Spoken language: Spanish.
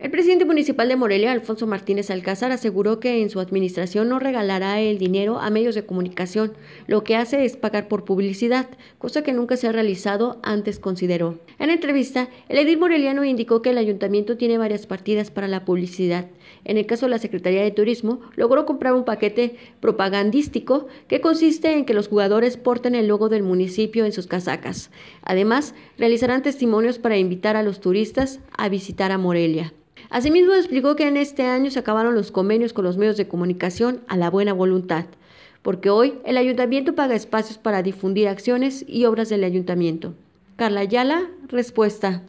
El presidente municipal de Morelia, Alfonso Martínez Alcázar, aseguró que en su administración no regalará el dinero a medios de comunicación. Lo que hace es pagar por publicidad, cosa que nunca se ha realizado antes, consideró. En entrevista, el edil moreliano indicó que el ayuntamiento tiene varias partidas para la publicidad. En el caso de la Secretaría de Turismo, logró comprar un paquete propagandístico que consiste en que los jugadores porten el logo del municipio en sus casacas. Además, realizarán testimonios para invitar a los turistas a visitar a Morelia. Asimismo, explicó que en este año se acabaron los convenios con los medios de comunicación a la buena voluntad, porque hoy el ayuntamiento paga espacios para difundir acciones y obras del ayuntamiento. Carla Ayala, respuesta.